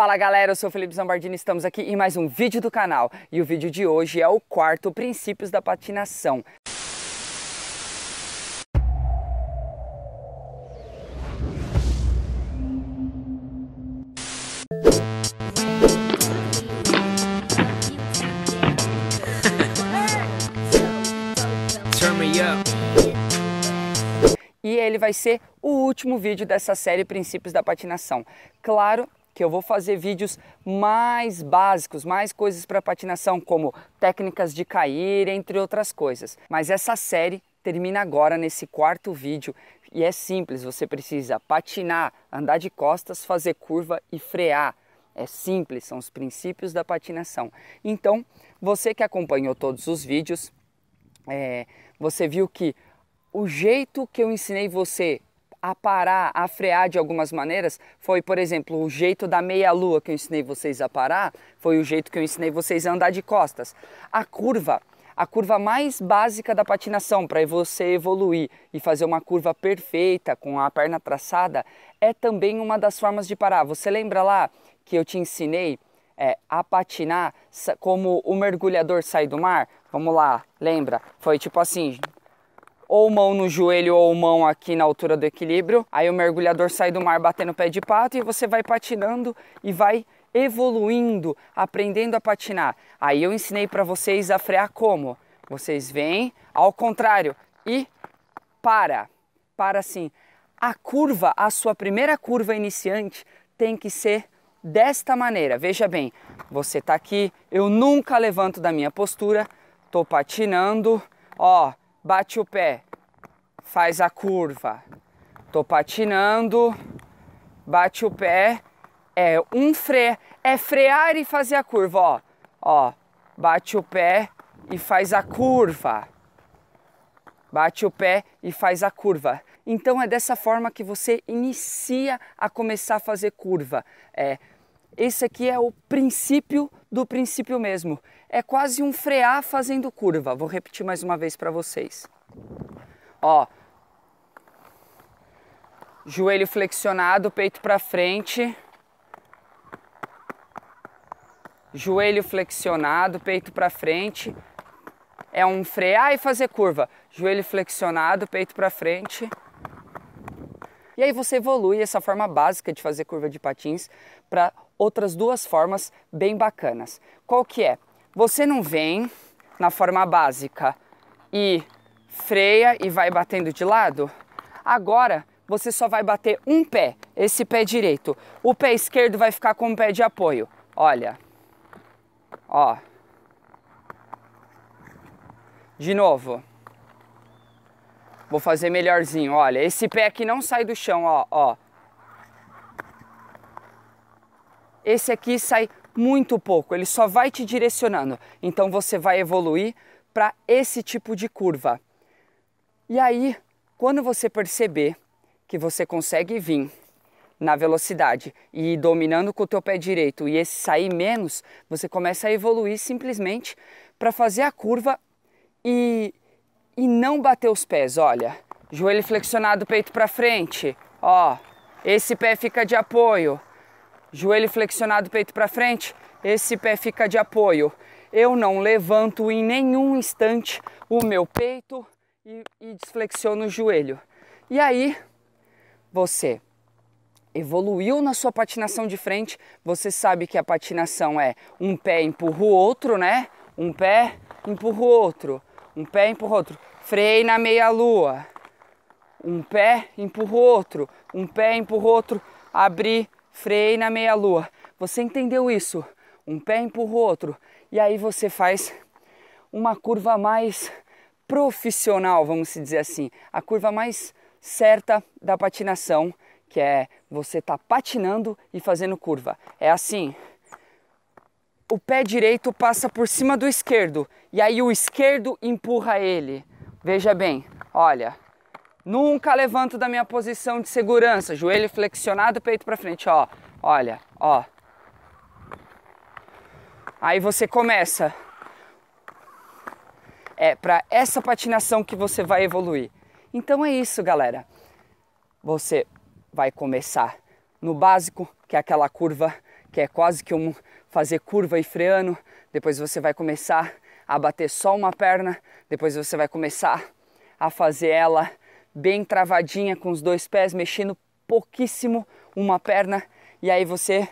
Fala galera, eu sou Felipe Zambardini, estamos aqui em mais um vídeo do canal e o vídeo de hoje é o quarto princípios da patinação. e ele vai ser o último vídeo dessa série Princípios da Patinação. Claro que eu vou fazer vídeos mais básicos, mais coisas para patinação, como técnicas de cair, entre outras coisas. Mas essa série termina agora nesse quarto vídeo e é simples, você precisa patinar, andar de costas, fazer curva e frear. É simples, são os princípios da patinação. Então, você que acompanhou todos os vídeos, é, você viu que o jeito que eu ensinei você a parar, a frear de algumas maneiras, foi, por exemplo, o jeito da meia-lua que eu ensinei vocês a parar, foi o jeito que eu ensinei vocês a andar de costas. A curva, a curva mais básica da patinação para você evoluir e fazer uma curva perfeita com a perna traçada, é também uma das formas de parar. Você lembra lá que eu te ensinei é, a patinar como o mergulhador sai do mar? Vamos lá, lembra? Foi tipo assim, ou mão no joelho ou mão aqui na altura do equilíbrio. Aí o mergulhador sai do mar batendo o pé de pato e você vai patinando e vai evoluindo, aprendendo a patinar. Aí eu ensinei para vocês a frear como? Vocês vêm ao contrário e para. Para assim. A curva, a sua primeira curva iniciante tem que ser desta maneira. Veja bem, você está aqui, eu nunca levanto da minha postura, tô patinando, ó, bate o pé, faz a curva. Tô patinando, bate o pé, é um fre, é frear e fazer a curva, ó. Ó, bate o pé e faz a curva. Bate o pé e faz a curva. Então é dessa forma que você inicia a começar a fazer curva. É, esse aqui é o princípio do princípio mesmo. É quase um frear fazendo curva. Vou repetir mais uma vez para vocês. Ó. Joelho flexionado, peito para frente. Joelho flexionado, peito para frente. É um frear e fazer curva. Joelho flexionado, peito para frente. E aí você evolui essa forma básica de fazer curva de patins para outras duas formas bem bacanas. Qual que é? Você não vem na forma básica e freia e vai batendo de lado? Agora você só vai bater um pé, esse pé direito. O pé esquerdo vai ficar com o pé de apoio. Olha. Ó. De novo. Vou fazer melhorzinho. Olha, esse pé aqui não sai do chão, ó, ó. Esse aqui sai muito pouco, ele só vai te direcionando. Então você vai evoluir para esse tipo de curva. E aí, quando você perceber que você consegue vir na velocidade e dominando com o teu pé direito e esse sair menos, você começa a evoluir simplesmente para fazer a curva e, e não bater os pés, olha. Joelho flexionado, peito para frente. Ó, esse pé fica de apoio. Joelho flexionado, peito para frente, esse pé fica de apoio. Eu não levanto em nenhum instante o meu peito e, e desflexiono o joelho. E aí, você evoluiu na sua patinação de frente, você sabe que a patinação é um pé empurra o outro, né? Um pé empurra o outro, um pé empurra o outro, freio na meia-lua, um pé empurra o outro, um pé empurra o outro, abrir freio na meia-lua. Você entendeu isso? Um pé empurra o outro. E aí você faz uma curva mais profissional, vamos dizer assim. A curva mais certa da patinação, que é você tá patinando e fazendo curva. É assim. O pé direito passa por cima do esquerdo e aí o esquerdo empurra ele. Veja bem, olha, Nunca levanto da minha posição de segurança, joelho flexionado, peito para frente, ó. Olha, ó. Aí você começa. É para essa patinação que você vai evoluir. Então é isso, galera. Você vai começar no básico, que é aquela curva que é quase que um fazer curva e freando. Depois você vai começar a bater só uma perna, depois você vai começar a fazer ela bem travadinha com os dois pés, mexendo pouquíssimo uma perna e aí você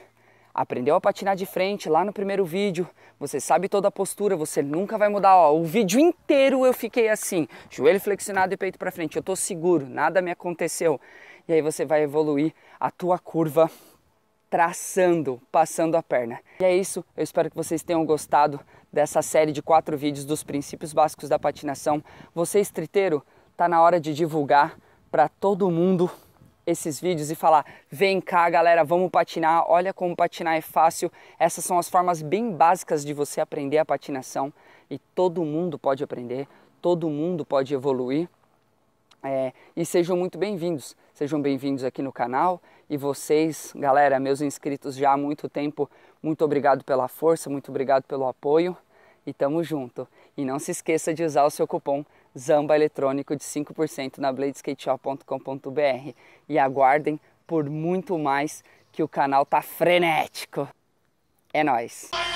aprendeu a patinar de frente lá no primeiro vídeo, você sabe toda a postura, você nunca vai mudar. Ó, o vídeo inteiro eu fiquei assim, joelho flexionado e peito para frente, eu tô seguro, nada me aconteceu. E aí você vai evoluir a tua curva traçando, passando a perna. E é isso, eu espero que vocês tenham gostado dessa série de quatro vídeos dos princípios básicos da patinação. Você é estriteiro, Tá na hora de divulgar para todo mundo esses vídeos e falar: vem cá, galera, vamos patinar. Olha como patinar é fácil. Essas são as formas bem básicas de você aprender a patinação e todo mundo pode aprender, todo mundo pode evoluir. É, e sejam muito bem-vindos, sejam bem-vindos aqui no canal. E vocês, galera, meus inscritos já há muito tempo, muito obrigado pela força, muito obrigado pelo apoio e tamo junto. E não se esqueça de usar o seu cupom Zamba eletrônico de 5% na bladeskateshop.com.br e aguardem por muito mais que o canal tá frenético. É nós.